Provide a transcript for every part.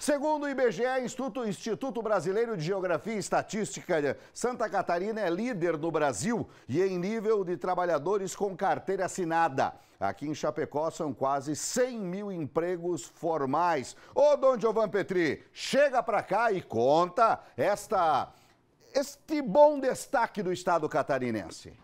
Segundo o IBGE, Instituto, Instituto Brasileiro de Geografia e Estatística, Santa Catarina é líder no Brasil e em nível de trabalhadores com carteira assinada. Aqui em Chapecó são quase 100 mil empregos formais. Ô, Dom Giovan Petri, chega para cá e conta esta, este bom destaque do Estado catarinense.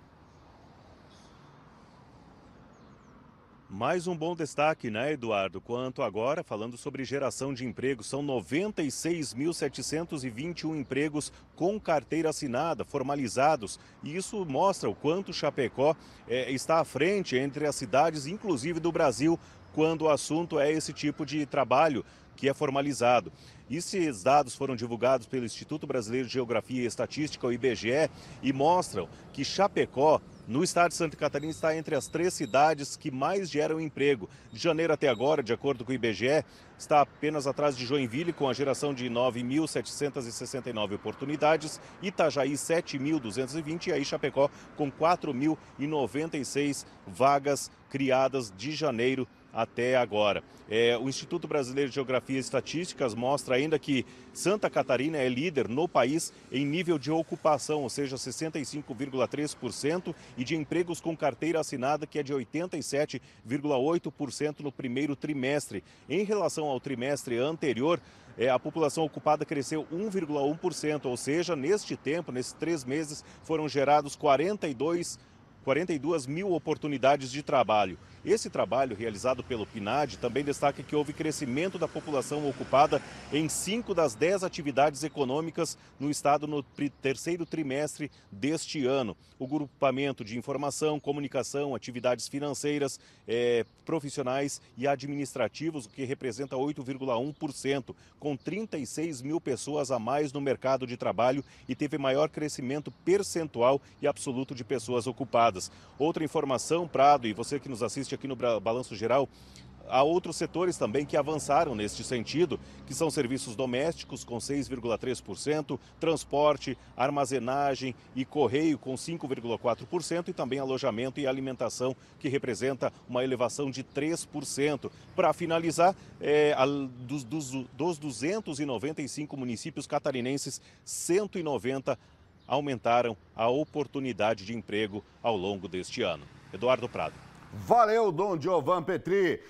Mais um bom destaque, né, Eduardo? Quanto agora, falando sobre geração de empregos, são 96.721 empregos com carteira assinada, formalizados. E isso mostra o quanto Chapecó eh, está à frente entre as cidades, inclusive do Brasil, quando o assunto é esse tipo de trabalho que é formalizado. E esses dados foram divulgados pelo Instituto Brasileiro de Geografia e Estatística, o IBGE, e mostram que Chapecó, no estado de Santa Catarina, está entre as três cidades que mais geram emprego. De janeiro até agora, de acordo com o IBGE, está apenas atrás de Joinville, com a geração de 9.769 oportunidades, Itajaí, 7.220, e aí Chapecó, com 4.096 vagas criadas de janeiro até agora. É, o Instituto Brasileiro de Geografia e Estatísticas mostra ainda que Santa Catarina é líder no país em nível de ocupação, ou seja, 65,3%, e de empregos com carteira assinada, que é de 87,8% no primeiro trimestre. Em relação ao trimestre anterior, é, a população ocupada cresceu 1,1%, ou seja, neste tempo, nesses três meses, foram gerados 42, 42 mil oportunidades de trabalho. Esse trabalho, realizado pelo PNAD, também destaca que houve crescimento da população ocupada em cinco das dez atividades econômicas no estado no terceiro trimestre deste ano. O grupamento de informação, comunicação, atividades financeiras, eh, profissionais e administrativos, o que representa 8,1%, com 36 mil pessoas a mais no mercado de trabalho e teve maior crescimento percentual e absoluto de pessoas ocupadas. Outra informação, Prado, e você que nos assiste aqui no balanço geral, há outros setores também que avançaram neste sentido, que são serviços domésticos com 6,3%, transporte, armazenagem e correio com 5,4% e também alojamento e alimentação, que representa uma elevação de 3%. Para finalizar, é, dos, dos, dos 295 municípios catarinenses, 190 aumentaram a oportunidade de emprego ao longo deste ano. Eduardo Prado. Valeu, Dom Giovan Petri.